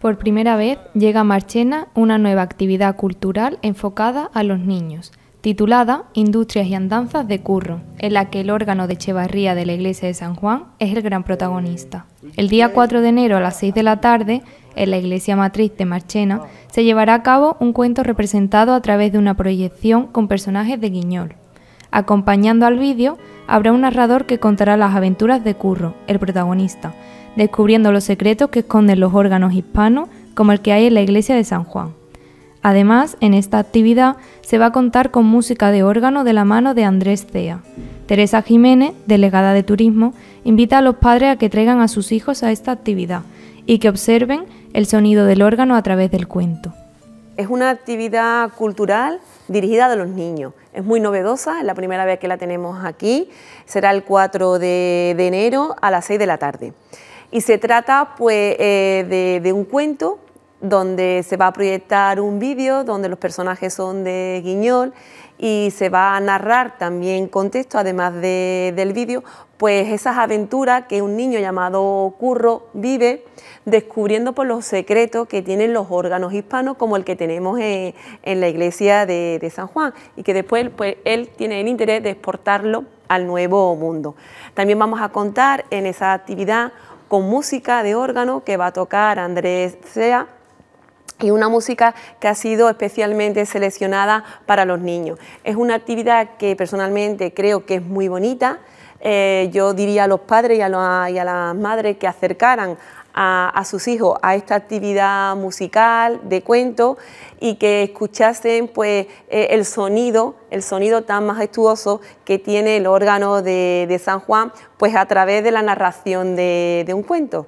Por primera vez llega a Marchena una nueva actividad cultural enfocada a los niños, titulada Industrias y Andanzas de Curro, en la que el órgano de Echevarría de la Iglesia de San Juan es el gran protagonista. El día 4 de enero a las 6 de la tarde, en la Iglesia Matriz de Marchena, se llevará a cabo un cuento representado a través de una proyección con personajes de Guiñol. Acompañando al vídeo, habrá un narrador que contará las aventuras de Curro, el protagonista, descubriendo los secretos que esconden los órganos hispanos, como el que hay en la iglesia de San Juan. Además, en esta actividad se va a contar con música de órgano de la mano de Andrés Cea. Teresa Jiménez, delegada de turismo, invita a los padres a que traigan a sus hijos a esta actividad y que observen el sonido del órgano a través del cuento. Es una actividad cultural dirigida a los niños. Es muy novedosa, es la primera vez que la tenemos aquí. Será el 4 de, de enero a las 6 de la tarde. Y se trata pues, eh, de, un cuento donde se va a proyectar un vídeo, donde los personajes son de Guiñol y se va a narrar también contexto además del vídeo, pues esas aventuras que un niño llamado Curro vive descubriendo por los secretos que tienen los órganos hispanos como el que tenemos en, la iglesia de, de, San Juan y que después pues, él tiene el interés de exportarlo al nuevo mundo. También vamos a contar en esa actividad con música de órgano que va a tocar Andrés Sea y una música que ha sido especialmente seleccionada para los niños. Es una actividad que personalmente creo que es muy bonita, eh, yo diría a los padres y a, las madres que acercaran a, sus hijos a esta actividad musical de cuento y que escuchasen pues eh, el sonido, el sonido tan majestuoso que tiene el órgano de, San Juan, pues a través de la narración de un cuento.